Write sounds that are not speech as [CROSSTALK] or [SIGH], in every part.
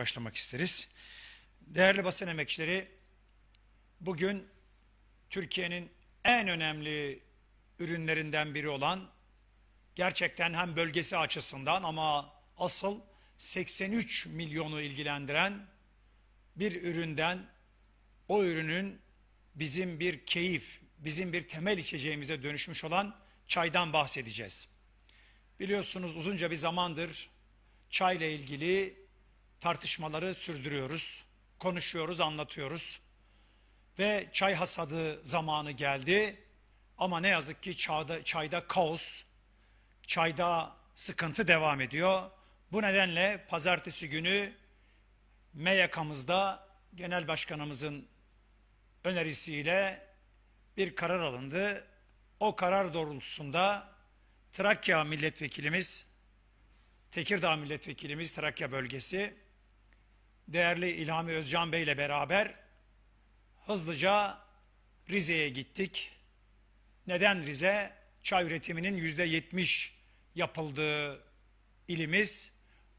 başlamak isteriz. Değerli basın emekçileri, bugün Türkiye'nin en önemli ürünlerinden biri olan gerçekten hem bölgesi açısından ama asıl 83 milyonu ilgilendiren bir üründen o ürünün bizim bir keyif, bizim bir temel içeceğimize dönüşmüş olan çaydan bahsedeceğiz. Biliyorsunuz uzunca bir zamandır çayla ilgili tartışmaları sürdürüyoruz, konuşuyoruz, anlatıyoruz. Ve çay hasadı zamanı geldi. Ama ne yazık ki çağda, çayda kaos, çayda sıkıntı devam ediyor. Bu nedenle pazartesi günü MYK'mızda genel başkanımızın önerisiyle bir karar alındı. O karar doğrultusunda Trakya milletvekilimiz, Tekirdağ milletvekilimiz Trakya bölgesi değerli İlhami Özcan Bey ile beraber hızlıca Rize'ye gittik. Neden Rize? Çay üretiminin yüzde yetmiş yapıldığı ilimiz.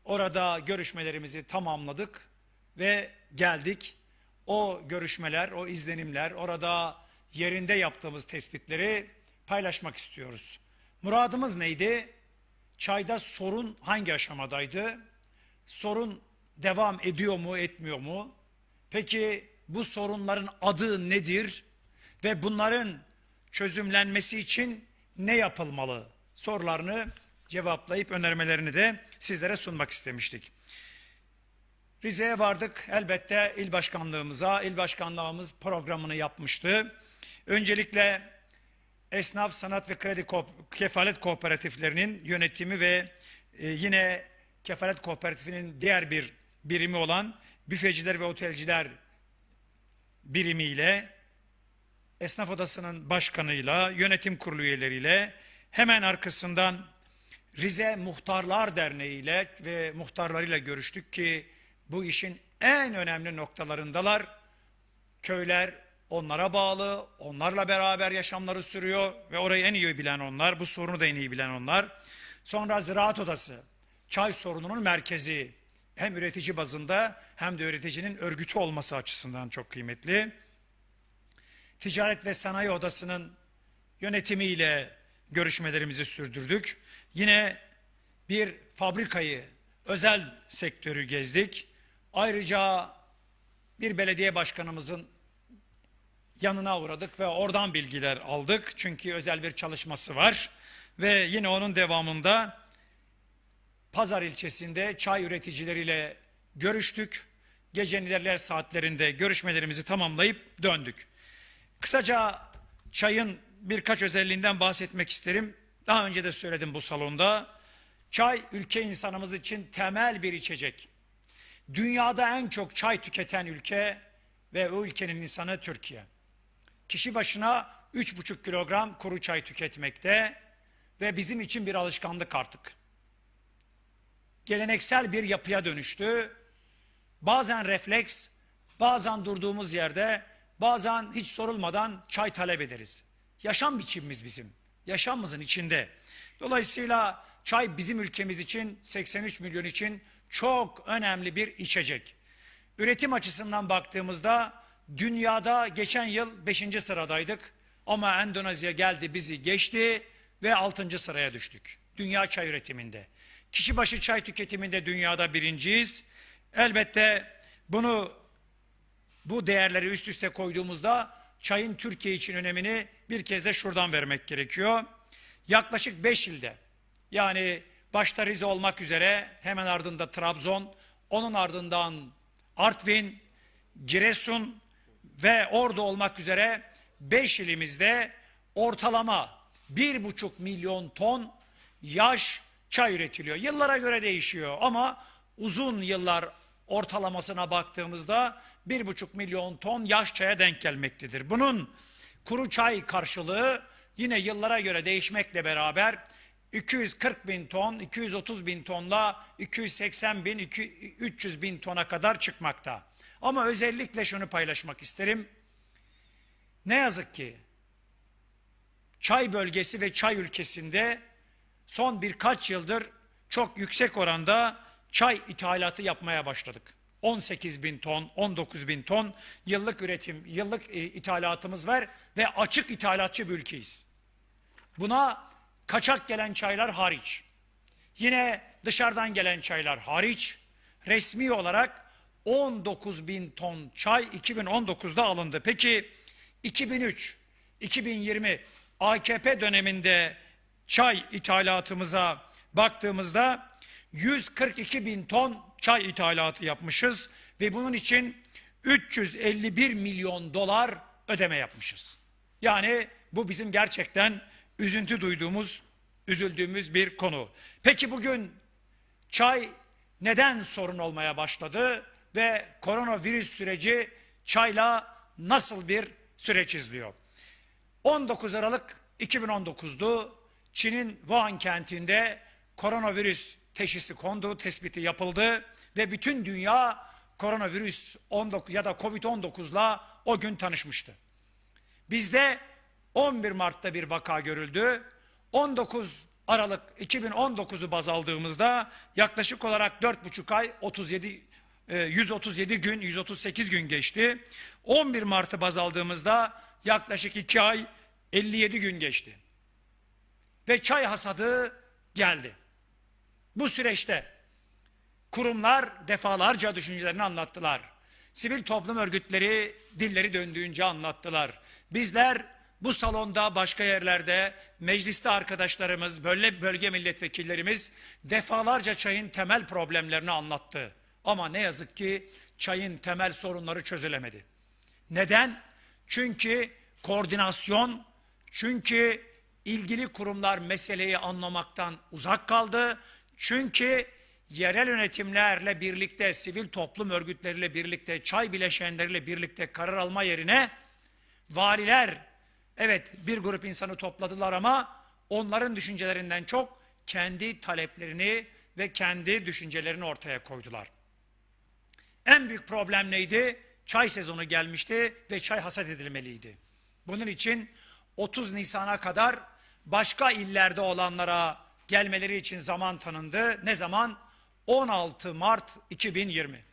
Orada görüşmelerimizi tamamladık ve geldik. O görüşmeler, o izlenimler, orada yerinde yaptığımız tespitleri paylaşmak istiyoruz. Muradımız neydi? Çayda sorun hangi aşamadaydı? Sorun devam ediyor mu etmiyor mu? Peki bu sorunların adı nedir? Ve bunların çözümlenmesi için ne yapılmalı? Sorularını cevaplayıp önermelerini de sizlere sunmak istemiştik. Rize'ye vardık. Elbette il başkanlığımıza, il başkanlığımız programını yapmıştı. Öncelikle Esnaf Sanat ve Kredi Ko Kefalet Kooperatiflerinin yönetimi ve e, yine Kefalet Kooperatifinin diğer bir birimi olan büfeciler ve otelciler birimiyle, esnaf odasının başkanıyla, yönetim kurulu üyeleriyle, hemen arkasından Rize Muhtarlar Derneği ile ve muhtarlarıyla görüştük ki bu işin en önemli noktalarındalar. Köyler onlara bağlı, onlarla beraber yaşamları sürüyor ve orayı en iyi bilen onlar, bu sorunu da en iyi bilen onlar. Sonra Ziraat Odası, çay sorununun merkezi, hem üretici bazında hem de üreticinin örgütü olması açısından çok kıymetli. Ticaret ve Sanayi Odası'nın yönetimiyle görüşmelerimizi sürdürdük. Yine bir fabrikayı, özel sektörü gezdik. Ayrıca bir belediye başkanımızın yanına uğradık ve oradan bilgiler aldık. Çünkü özel bir çalışması var. Ve yine onun devamında Pazar ilçesinde çay üreticileriyle görüştük. Gecenin ilerler saatlerinde görüşmelerimizi tamamlayıp döndük. Kısaca çayın birkaç özelliğinden bahsetmek isterim. Daha önce de söyledim bu salonda. Çay ülke insanımız için temel bir içecek. Dünyada en çok çay tüketen ülke ve o ülkenin insanı Türkiye. Kişi başına 3,5 kilogram kuru çay tüketmekte ve bizim için bir alışkanlık artık geleneksel bir yapıya dönüştü. Bazen refleks, bazen durduğumuz yerde, bazen hiç sorulmadan çay talep ederiz. Yaşam biçimimiz bizim, yaşamımızın içinde. Dolayısıyla çay bizim ülkemiz için, 83 milyon için çok önemli bir içecek. Üretim açısından baktığımızda dünyada geçen yıl 5. sıradaydık. Ama Endonezya geldi bizi geçti ve 6. sıraya düştük. Dünya çay üretiminde. Kişi başı çay tüketiminde dünyada birinciyiz. Elbette bunu bu değerleri üst üste koyduğumuzda çayın Türkiye için önemini bir kez de şuradan vermek gerekiyor. Yaklaşık 5 ilde yani başta Rize olmak üzere hemen ardında Trabzon, onun ardından Artvin, Giresun ve Ordu olmak üzere 5 ilimizde ortalama 1,5 milyon ton yaş çay üretiliyor. Yıllara göre değişiyor ama uzun yıllar ortalamasına baktığımızda 1,5 milyon ton yaş çaya denk gelmektedir. Bunun kuru çay karşılığı yine yıllara göre değişmekle beraber 240 bin ton, 230 bin tonla 280 bin, 300 bin tona kadar çıkmakta. Ama özellikle şunu paylaşmak isterim. Ne yazık ki çay bölgesi ve çay ülkesinde son birkaç yıldır çok yüksek oranda çay ithalatı yapmaya başladık. 18 bin ton, 19 bin ton yıllık üretim, yıllık e, ithalatımız var ve açık ithalatçı bir ülkeyiz. Buna kaçak gelen çaylar hariç, yine dışarıdan gelen çaylar hariç, resmi olarak 19 bin ton çay 2019'da alındı. Peki 2003, 2020 AKP döneminde çay ithalatımıza baktığımızda 142 bin ton çay ithalatı yapmışız ve bunun için 351 milyon dolar ödeme yapmışız. Yani bu bizim gerçekten üzüntü duyduğumuz, üzüldüğümüz bir konu. Peki bugün çay neden sorun olmaya başladı ve koronavirüs süreci çayla nasıl bir süreç izliyor? 19 Aralık 2019'du Çin'in Wuhan kentinde koronavirüs teşhisi kondu, tespiti yapıldı ve bütün dünya koronavirüs 19 ya da Covid-19'la o gün tanışmıştı. Bizde 11 Mart'ta bir vaka görüldü. 19 Aralık 2019'u baz aldığımızda yaklaşık olarak 4,5 ay 37 137 e, gün 138 gün geçti. 11 Mart'ı baz aldığımızda yaklaşık 2 ay 57 gün geçti ve çay hasadı geldi. Bu süreçte kurumlar defalarca düşüncelerini anlattılar. Sivil toplum örgütleri dilleri döndüğünce anlattılar. Bizler bu salonda başka yerlerde mecliste arkadaşlarımız, böyle bölge milletvekillerimiz defalarca çayın temel problemlerini anlattı. Ama ne yazık ki çayın temel sorunları çözülemedi. Neden? Çünkü koordinasyon, çünkü ilgili kurumlar meseleyi anlamaktan uzak kaldı. Çünkü yerel yönetimlerle birlikte, sivil toplum örgütleriyle birlikte, çay bileşenleriyle birlikte karar alma yerine valiler, evet bir grup insanı topladılar ama onların düşüncelerinden çok kendi taleplerini ve kendi düşüncelerini ortaya koydular. En büyük problem neydi? Çay sezonu gelmişti ve çay hasat edilmeliydi. Bunun için 30 Nisan'a kadar başka illerde olanlara gelmeleri için zaman tanındı. Ne zaman? 16 Mart 2020.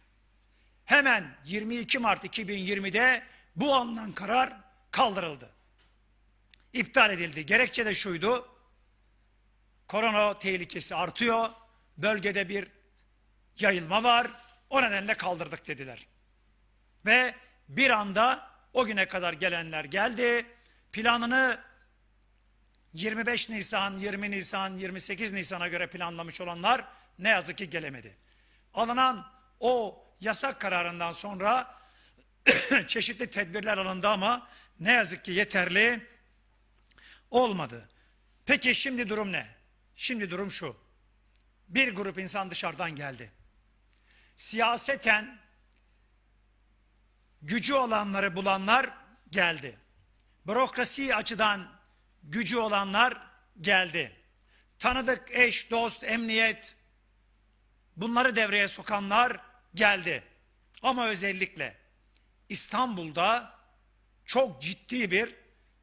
Hemen 22 Mart 2020'de bu alınan karar kaldırıldı. İptal edildi. Gerekçe de şuydu. Korona tehlikesi artıyor. Bölgede bir yayılma var. O nedenle kaldırdık dediler. Ve bir anda o güne kadar gelenler geldi planını 25 Nisan, 20 Nisan, 28 Nisan'a göre planlamış olanlar ne yazık ki gelemedi. Alınan o yasak kararından sonra [CLEARS THROAT] çeşitli tedbirler alındı ama ne yazık ki yeterli olmadı. Peki şimdi durum ne? Şimdi durum şu. Bir grup insan dışarıdan geldi. Siyaseten gücü olanları bulanlar geldi bürokrasi açıdan gücü olanlar geldi. Tanıdık eş, dost, emniyet bunları devreye sokanlar geldi. Ama özellikle İstanbul'da çok ciddi bir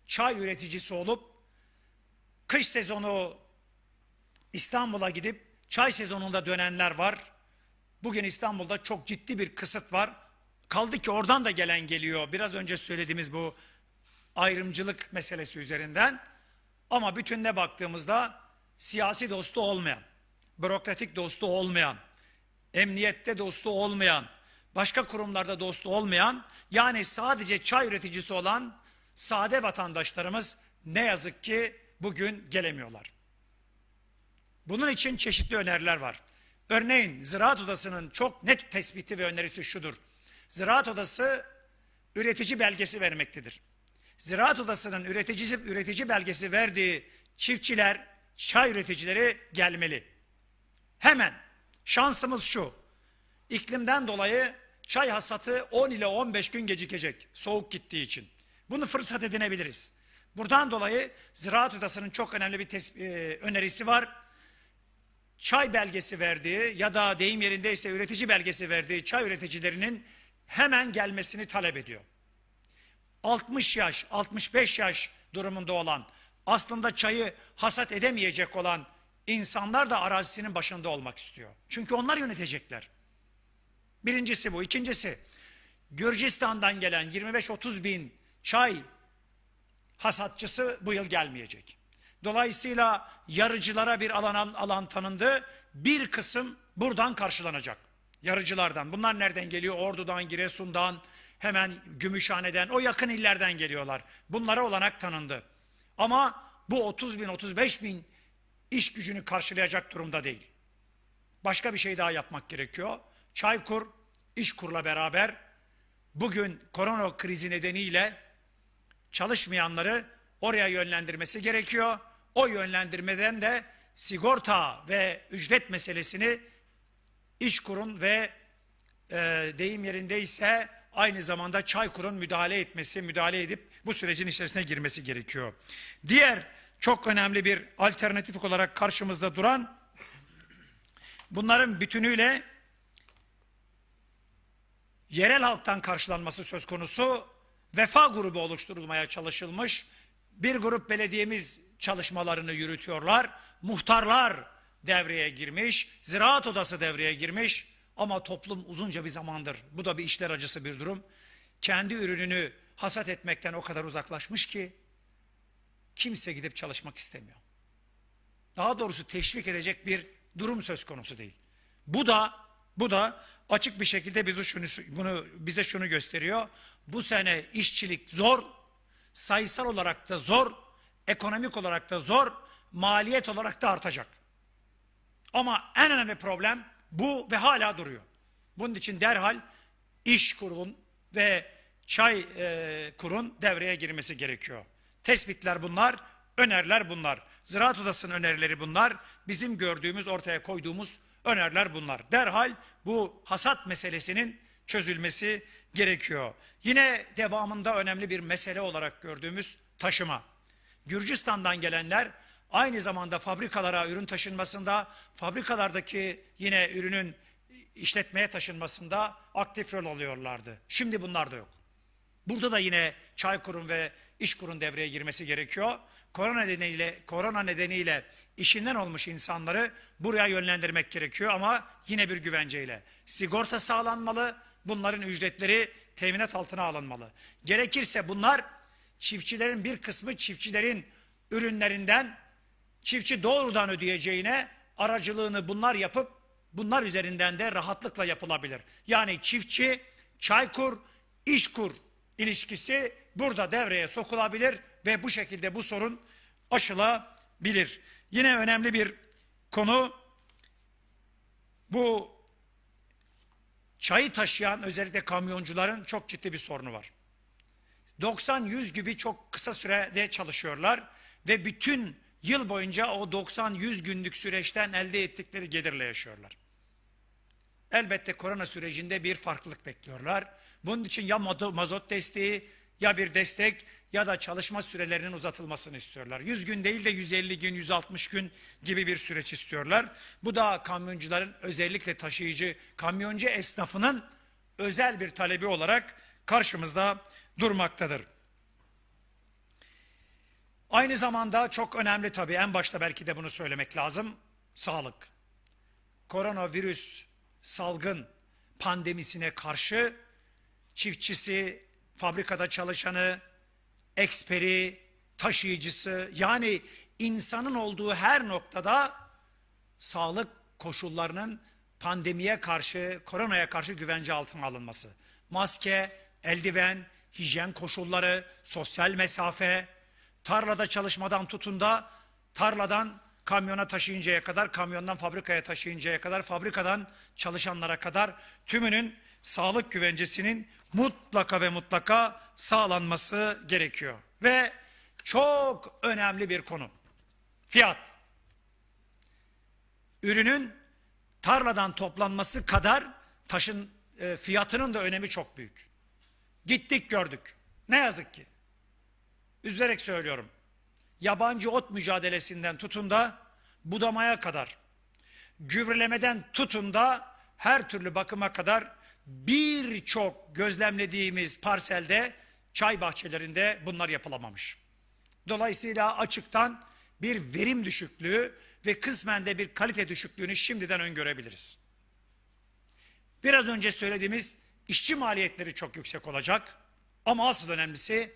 çay üreticisi olup kış sezonu İstanbul'a gidip çay sezonunda dönenler var. Bugün İstanbul'da çok ciddi bir kısıt var. Kaldı ki oradan da gelen geliyor. Biraz önce söylediğimiz bu ayrımcılık meselesi üzerinden ama bütününe baktığımızda siyasi dostu olmayan, bürokratik dostu olmayan, emniyette dostu olmayan, başka kurumlarda dostu olmayan yani sadece çay üreticisi olan sade vatandaşlarımız ne yazık ki bugün gelemiyorlar. Bunun için çeşitli öneriler var. Örneğin Ziraat Odası'nın çok net tespiti ve önerisi şudur. Ziraat Odası üretici belgesi vermektedir. Ziraat Odası'nın üreticisi, üretici belgesi verdiği çiftçiler, çay üreticileri gelmeli. Hemen şansımız şu. İklimden dolayı çay hasatı 10 ile 15 gün gecikecek soğuk gittiği için. Bunu fırsat edinebiliriz. Buradan dolayı Ziraat Odası'nın çok önemli bir e, önerisi var. Çay belgesi verdiği ya da deyim yerindeyse üretici belgesi verdiği çay üreticilerinin hemen gelmesini talep ediyor. 60 yaş, 65 yaş durumunda olan, aslında çayı hasat edemeyecek olan insanlar da arazisinin başında olmak istiyor. Çünkü onlar yönetecekler. Birincisi bu. İkincisi, Gürcistan'dan gelen 25-30 bin çay hasatçısı bu yıl gelmeyecek. Dolayısıyla yarıcılara bir alan, alan tanındı. Bir kısım buradan karşılanacak. Yarıcılardan. Bunlar nereden geliyor? Ordu'dan, Giresun'dan, hemen Gümüşhane'den, o yakın illerden geliyorlar. Bunlara olanak tanındı. Ama bu 30 bin, 35 bin iş gücünü karşılayacak durumda değil. Başka bir şey daha yapmak gerekiyor. Çaykur, İşkur'la beraber bugün korona krizi nedeniyle çalışmayanları oraya yönlendirmesi gerekiyor. O yönlendirmeden de sigorta ve ücret meselesini İşkur'un ve e, deyim yerindeyse aynı zamanda Çaykur'un müdahale etmesi, müdahale edip bu sürecin içerisine girmesi gerekiyor. Diğer çok önemli bir alternatif olarak karşımızda duran bunların bütünüyle yerel halktan karşılanması söz konusu vefa grubu oluşturulmaya çalışılmış. Bir grup belediyemiz çalışmalarını yürütüyorlar. Muhtarlar devreye girmiş, ziraat odası devreye girmiş. Ama toplum uzunca bir zamandır, bu da bir işler acısı bir durum, kendi ürününü hasat etmekten o kadar uzaklaşmış ki kimse gidip çalışmak istemiyor. Daha doğrusu teşvik edecek bir durum söz konusu değil. Bu da bu da açık bir şekilde bizi şunu, bunu, bize şunu gösteriyor. Bu sene işçilik zor, sayısal olarak da zor, ekonomik olarak da zor, maliyet olarak da artacak. Ama en önemli problem bu ve hala duruyor. Bunun için derhal iş kurulun ve çay e, kurun devreye girmesi gerekiyor. Tespitler bunlar, öneriler bunlar. Ziraat Odası'nın önerileri bunlar. Bizim gördüğümüz, ortaya koyduğumuz öneriler bunlar. Derhal bu hasat meselesinin çözülmesi gerekiyor. Yine devamında önemli bir mesele olarak gördüğümüz taşıma. Gürcistan'dan gelenler Aynı zamanda fabrikalara ürün taşınmasında, fabrikalardaki yine ürünün işletmeye taşınmasında aktif rol alıyorlardı. Şimdi bunlar da yok. Burada da yine çay Çaykur'un ve iş İşkur'un devreye girmesi gerekiyor. Korona nedeniyle korona nedeniyle işinden olmuş insanları buraya yönlendirmek gerekiyor ama yine bir güvenceyle. Sigorta sağlanmalı, bunların ücretleri teminat altına alınmalı. Gerekirse bunlar çiftçilerin bir kısmı çiftçilerin ürünlerinden çiftçi doğrudan ödeyeceğine aracılığını bunlar yapıp bunlar üzerinden de rahatlıkla yapılabilir. Yani çiftçi, çaykur, işkur ilişkisi burada devreye sokulabilir ve bu şekilde bu sorun aşılabilir. Yine önemli bir konu bu çayı taşıyan özellikle kamyoncuların çok ciddi bir sorunu var. 90-100 gibi çok kısa sürede çalışıyorlar ve bütün yıl boyunca o 90-100 günlük süreçten elde ettikleri gelirle yaşıyorlar. Elbette korona sürecinde bir farklılık bekliyorlar. Bunun için ya mazot desteği ya bir destek ya da çalışma sürelerinin uzatılmasını istiyorlar. 100 gün değil de 150 gün, 160 gün gibi bir süreç istiyorlar. Bu da kamyoncuların özellikle taşıyıcı kamyoncu esnafının özel bir talebi olarak karşımızda durmaktadır. Aynı zamanda çok önemli tabii en başta belki de bunu söylemek lazım. Sağlık. Koronavirüs salgın pandemisine karşı çiftçisi, fabrikada çalışanı, eksperi, taşıyıcısı yani insanın olduğu her noktada sağlık koşullarının pandemiye karşı, koronaya karşı güvence altına alınması. Maske, eldiven, hijyen koşulları, sosyal mesafe, Tarlada çalışmadan tutun da tarladan kamyona taşıyıncaya kadar, kamyondan fabrikaya taşıyıncaya kadar, fabrikadan çalışanlara kadar tümünün sağlık güvencesinin mutlaka ve mutlaka sağlanması gerekiyor. Ve çok önemli bir konu. Fiyat. Ürünün tarladan toplanması kadar taşın e, fiyatının da önemi çok büyük. Gittik gördük. Ne yazık ki üzülerek söylüyorum. Yabancı ot mücadelesinden tutun da budamaya kadar, gübrelemeden tutun da her türlü bakıma kadar birçok gözlemlediğimiz parselde çay bahçelerinde bunlar yapılamamış. Dolayısıyla açıktan bir verim düşüklüğü ve kısmen de bir kalite düşüklüğünü şimdiden öngörebiliriz. Biraz önce söylediğimiz işçi maliyetleri çok yüksek olacak ama asıl önemlisi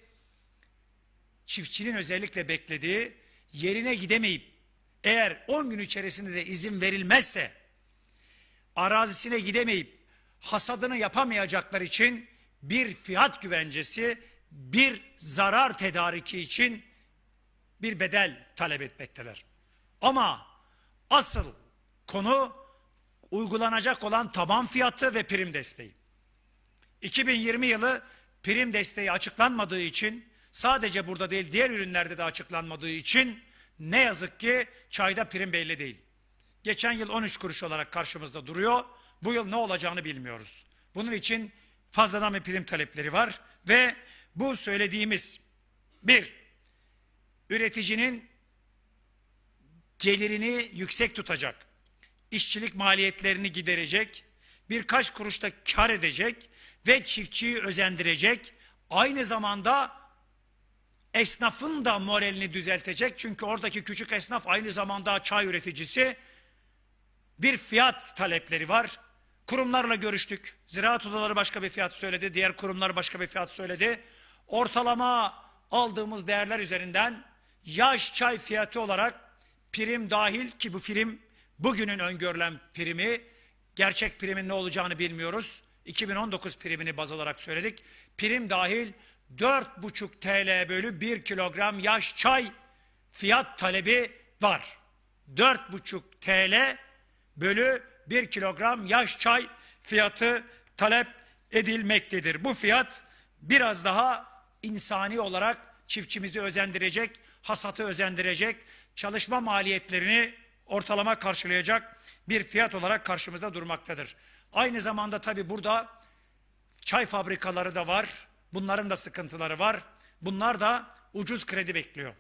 çiftçinin özellikle beklediği yerine gidemeyip eğer 10 gün içerisinde de izin verilmezse arazisine gidemeyip hasadını yapamayacaklar için bir fiyat güvencesi, bir zarar tedariki için bir bedel talep etmekteler. Ama asıl konu uygulanacak olan taban fiyatı ve prim desteği. 2020 yılı prim desteği açıklanmadığı için Sadece burada değil diğer ürünlerde de açıklanmadığı için ne yazık ki çayda prim belli değil. Geçen yıl 13 kuruş olarak karşımızda duruyor. Bu yıl ne olacağını bilmiyoruz. Bunun için fazladan bir prim talepleri var ve bu söylediğimiz bir üreticinin gelirini yüksek tutacak, işçilik maliyetlerini giderecek, birkaç kuruşta kar edecek ve çiftçiyi özendirecek, aynı zamanda esnafın da moralini düzeltecek. Çünkü oradaki küçük esnaf aynı zamanda çay üreticisi. Bir fiyat talepleri var. Kurumlarla görüştük. Ziraat odaları başka bir fiyat söyledi. Diğer kurumlar başka bir fiyat söyledi. Ortalama aldığımız değerler üzerinden yaş çay fiyatı olarak prim dahil ki bu prim bugünün öngörülen primi gerçek primin ne olacağını bilmiyoruz. 2019 primini baz alarak söyledik. Prim dahil 4,5 TL bölü 1 kilogram yaş çay fiyat talebi var. 4,5 TL bölü 1 kilogram yaş çay fiyatı talep edilmektedir. Bu fiyat biraz daha insani olarak çiftçimizi özendirecek, hasatı özendirecek, çalışma maliyetlerini ortalama karşılayacak bir fiyat olarak karşımızda durmaktadır. Aynı zamanda tabi burada çay fabrikaları da var. Bunların da sıkıntıları var. Bunlar da ucuz kredi bekliyor.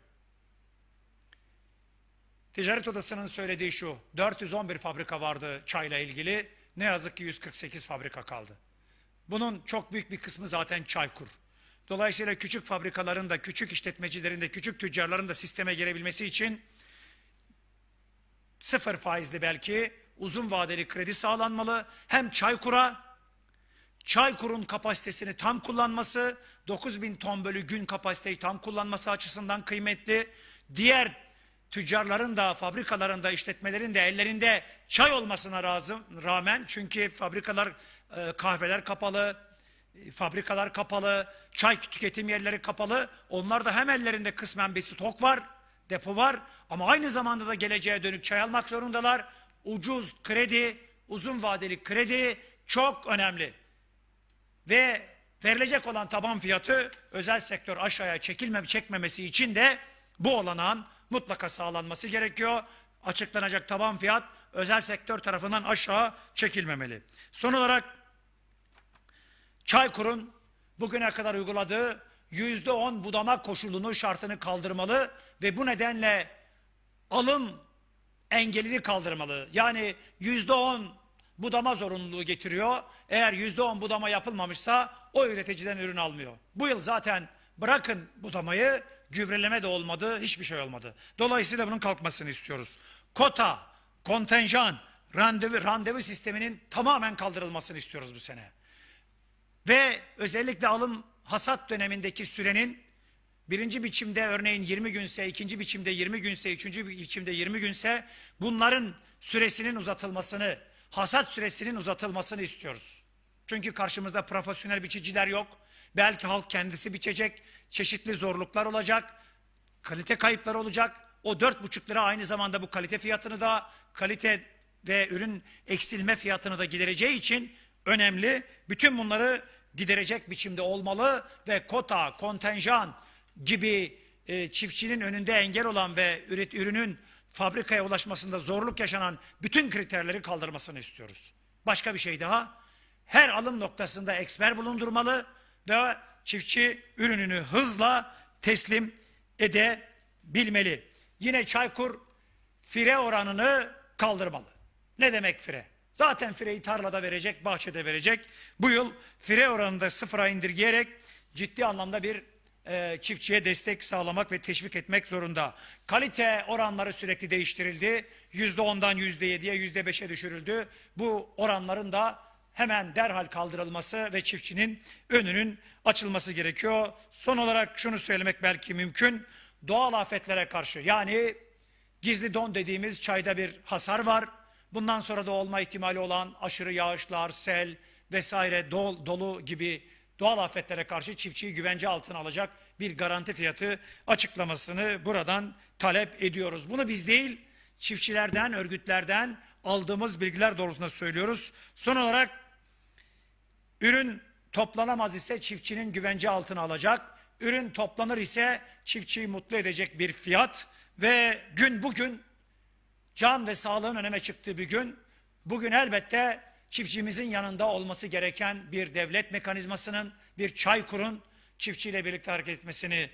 Ticaret Odası'nın söylediği şu, 411 fabrika vardı çayla ilgili, ne yazık ki 148 fabrika kaldı. Bunun çok büyük bir kısmı zaten çaykur. Dolayısıyla küçük fabrikaların da, küçük işletmecilerin de, küçük tüccarların da sisteme girebilmesi için sıfır faizli belki uzun vadeli kredi sağlanmalı. Hem çaykura Çaykur'un kapasitesini tam kullanması, 9000 ton bölü gün kapasiteyi tam kullanması açısından kıymetli. Diğer tüccarların da fabrikalarında, işletmelerin de ellerinde çay olmasına razım, rağmen çünkü fabrikalar, e, kahveler kapalı, fabrikalar kapalı, çay tüketim yerleri kapalı. Onlar da hem ellerinde kısmen bir stok var, depo var ama aynı zamanda da geleceğe dönük çay almak zorundalar. Ucuz kredi, uzun vadeli kredi çok önemli ve verilecek olan taban fiyatı özel sektör aşağıya çekilme, çekmemesi için de bu olanağın mutlaka sağlanması gerekiyor. Açıklanacak taban fiyat özel sektör tarafından aşağı çekilmemeli. Son olarak Çaykur'un bugüne kadar uyguladığı yüzde on budama koşulunu şartını kaldırmalı ve bu nedenle alım engelini kaldırmalı. Yani yüzde on budama zorunluluğu getiriyor. Eğer yüzde on budama yapılmamışsa o üreticiden ürün almıyor. Bu yıl zaten bırakın budamayı gübreleme de olmadı, hiçbir şey olmadı. Dolayısıyla bunun kalkmasını istiyoruz. Kota, kontenjan, randevu, randevu sisteminin tamamen kaldırılmasını istiyoruz bu sene. Ve özellikle alım hasat dönemindeki sürenin birinci biçimde örneğin 20 günse, ikinci biçimde 20 günse, üçüncü biçimde 20 günse bunların süresinin uzatılmasını hasat süresinin uzatılmasını istiyoruz. Çünkü karşımızda profesyonel biçiciler yok. Belki halk kendisi biçecek, çeşitli zorluklar olacak, kalite kayıpları olacak. O dört buçuk lira aynı zamanda bu kalite fiyatını da, kalite ve ürün eksilme fiyatını da gidereceği için önemli. Bütün bunları giderecek biçimde olmalı ve kota, kontenjan gibi e, çiftçinin önünde engel olan ve üret, ürünün fabrikaya ulaşmasında zorluk yaşanan bütün kriterleri kaldırmasını istiyoruz. Başka bir şey daha, her alım noktasında eksper bulundurmalı ve çiftçi ürününü hızla teslim edebilmeli. Yine Çaykur fire oranını kaldırmalı. Ne demek fire? Zaten fireyi tarlada verecek, bahçede verecek. Bu yıl fire oranını da sıfıra indirgeyerek ciddi anlamda bir e, çiftçiye destek sağlamak ve teşvik etmek zorunda. Kalite oranları sürekli değiştirildi. yüzde ondan yüzde yediye, yüzde beşe düşürüldü. Bu oranların da hemen derhal kaldırılması ve çiftçinin önünün açılması gerekiyor. Son olarak şunu söylemek belki mümkün. Doğal afetlere karşı yani gizli don dediğimiz çayda bir hasar var. Bundan sonra da olma ihtimali olan aşırı yağışlar, sel vesaire dol, dolu gibi doğal afetlere karşı çiftçiyi güvence altına alacak bir garanti fiyatı açıklamasını buradan talep ediyoruz. Bunu biz değil, çiftçilerden, örgütlerden aldığımız bilgiler doğrultusunda söylüyoruz. Son olarak ürün toplanamaz ise çiftçinin güvence altına alacak, ürün toplanır ise çiftçiyi mutlu edecek bir fiyat ve gün bugün can ve sağlığın öneme çıktığı bir gün. Bugün elbette çiftçimizin yanında olması gereken bir devlet mekanizmasının, bir çaykurun çiftçiyle birlikte hareket etmesini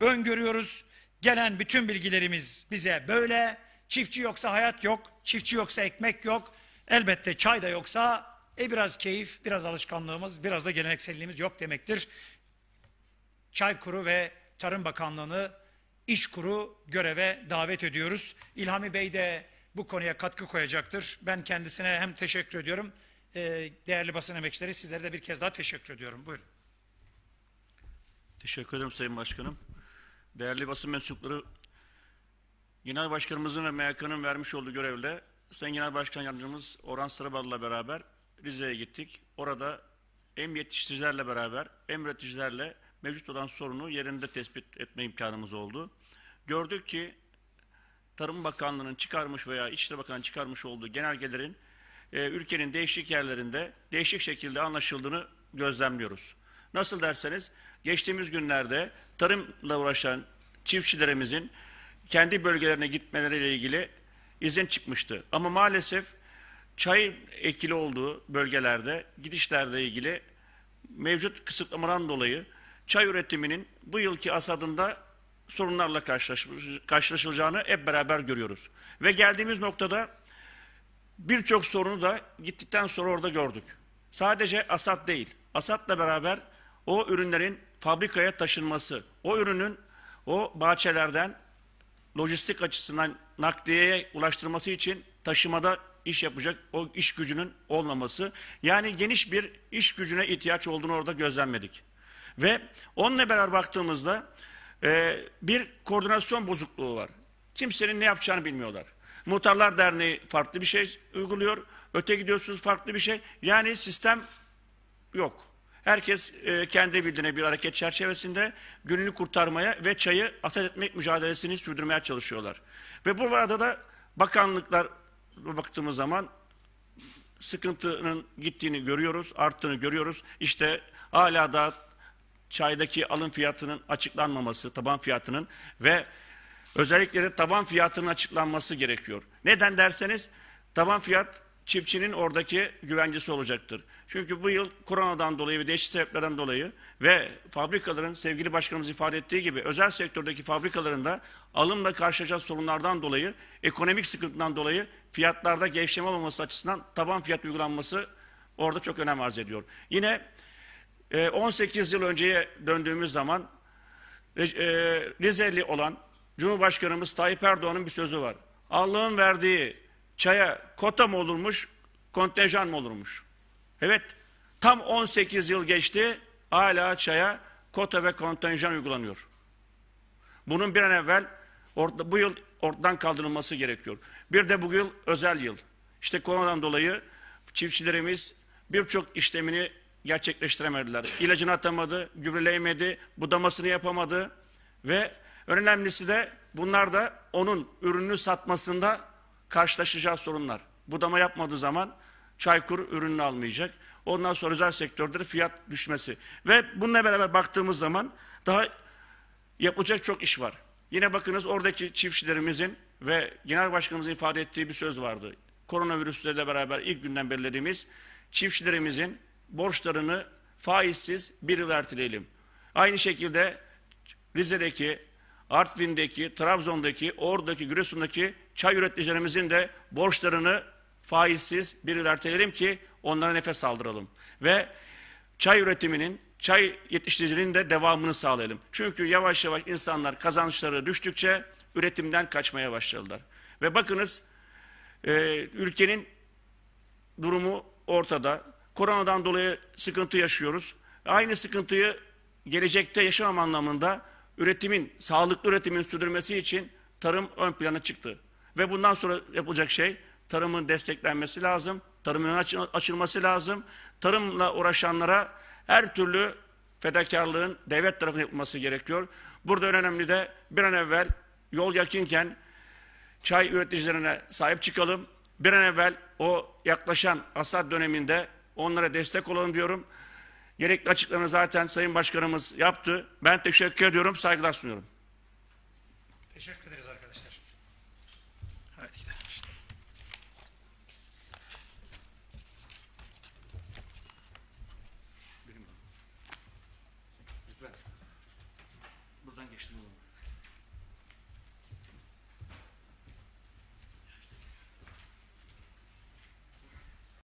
öngörüyoruz. Gelen bütün bilgilerimiz bize böyle. Çiftçi yoksa hayat yok, çiftçi yoksa ekmek yok. Elbette çay da yoksa e biraz keyif, biraz alışkanlığımız, biraz da gelenekselliğimiz yok demektir. Çaykuru ve Tarım Bakanlığı'nı İşkuru göreve davet ediyoruz. İlhami Bey de bu konuya katkı koyacaktır. Ben kendisine hem teşekkür ediyorum. Ee, değerli basın emekçileri sizlere de bir kez daha teşekkür ediyorum. Buyurun. Teşekkür ederim Sayın Başkanım. Değerli basın mensupları, Genel Başkanımızın ve MHK'nın vermiş olduğu görevle Sayın Genel Başkan Yardımcımız Orhan Sarıbal'la beraber Rize'ye gittik. Orada hem yetiştiricilerle beraber hem üreticilerle mevcut olan sorunu yerinde tespit etme imkanımız oldu. Gördük ki Tarım Bakanlığı'nın çıkarmış veya İçişleri Bakanlığı'nın çıkarmış olduğu genelgelerin e, ülkenin değişik yerlerinde değişik şekilde anlaşıldığını gözlemliyoruz. Nasıl derseniz geçtiğimiz günlerde tarımla uğraşan çiftçilerimizin kendi bölgelerine gitmeleriyle ilgili izin çıkmıştı. Ama maalesef çay ekili olduğu bölgelerde gidişlerle ilgili mevcut kısıtlamadan dolayı çay üretiminin bu yılki asadında sorunlarla karşılaşılacağını hep beraber görüyoruz. Ve geldiğimiz noktada birçok sorunu da gittikten sonra orada gördük. Sadece asat değil, asatla beraber o ürünlerin fabrikaya taşınması, o ürünün o bahçelerden lojistik açısından nakliyeye ulaştırması için taşımada iş yapacak o iş gücünün olmaması. Yani geniş bir iş gücüne ihtiyaç olduğunu orada gözlemledik. Ve onunla beraber baktığımızda e, bir koordinasyon bozukluğu var. Kimsenin ne yapacağını bilmiyorlar. Muhtarlar Derneği farklı bir şey uyguluyor. Öte gidiyorsunuz farklı bir şey. Yani sistem yok. Herkes e, kendi bildiğine bir hareket çerçevesinde gününü kurtarmaya ve çayı asat etmek mücadelesini sürdürmeye çalışıyorlar. Ve bu arada da bakanlıklar baktığımız zaman sıkıntının gittiğini görüyoruz, arttığını görüyoruz. İşte hala da çaydaki alım fiyatının açıklanmaması, taban fiyatının ve özellikle de taban fiyatının açıklanması gerekiyor. Neden derseniz taban fiyat çiftçinin oradaki güvencesi olacaktır. Çünkü bu yıl koronadan dolayı ve değişik sebeplerden dolayı ve fabrikaların sevgili başkanımız ifade ettiği gibi özel sektördeki fabrikalarında alımla karşılaşacak sorunlardan dolayı, ekonomik sıkıntıdan dolayı fiyatlarda gevşeme olmaması açısından taban fiyat uygulanması orada çok önem arz ediyor. Yine 18 ee, yıl önceye döndüğümüz zaman e, e, Rizeli olan Cumhurbaşkanımız Tayyip Erdoğan'ın bir sözü var. Allah'ın verdiği çaya kota mı olurmuş, kontenjan mı olurmuş? Evet, tam 18 yıl geçti, hala çaya kota ve kontenjan uygulanıyor. Bunun bir an evvel orta, bu yıl ortadan kaldırılması gerekiyor. Bir de bu yıl özel yıl. İşte koronadan dolayı çiftçilerimiz birçok işlemini gerçekleştiremediler. İlacını atamadı, gübreleyemedi, budamasını yapamadı ve önemlisi de bunlar da onun ürününü satmasında karşılaşacağı sorunlar. Budama yapmadığı zaman çaykur ürününü almayacak. Ondan sonra özel sektörde fiyat düşmesi. Ve bununla beraber baktığımız zaman daha yapılacak çok iş var. Yine bakınız oradaki çiftçilerimizin ve genel başkanımızın ifade ettiği bir söz vardı. Koronavirüsle de beraber ilk günden belirlediğimiz çiftçilerimizin borçlarını faizsiz bir yıl erteleyelim. Aynı şekilde Rize'deki, Artvin'deki, Trabzon'daki, Ordu'daki, Giresun'daki çay üreticilerimizin de borçlarını faizsiz bir yıl erteleyelim ki onlara nefes aldıralım. Ve çay üretiminin, çay yetiştiriciliğinin de devamını sağlayalım. Çünkü yavaş yavaş insanlar kazançları düştükçe üretimden kaçmaya başladılar. Ve bakınız e, ülkenin durumu ortada. Koronadan dolayı sıkıntı yaşıyoruz. Aynı sıkıntıyı gelecekte yaşamam anlamında üretimin, sağlıklı üretimin sürdürmesi için tarım ön plana çıktı. Ve bundan sonra yapılacak şey tarımın desteklenmesi lazım, tarımın açılması lazım. Tarımla uğraşanlara her türlü fedakarlığın devlet tarafından yapılması gerekiyor. Burada önemli de bir an evvel yol yakınken çay üreticilerine sahip çıkalım. Bir an evvel o yaklaşan asat döneminde Onlara destek olalım diyorum. Gerekli açıklamayı zaten Sayın Başkanımız yaptı. Ben teşekkür ediyorum, saygılar sunuyorum.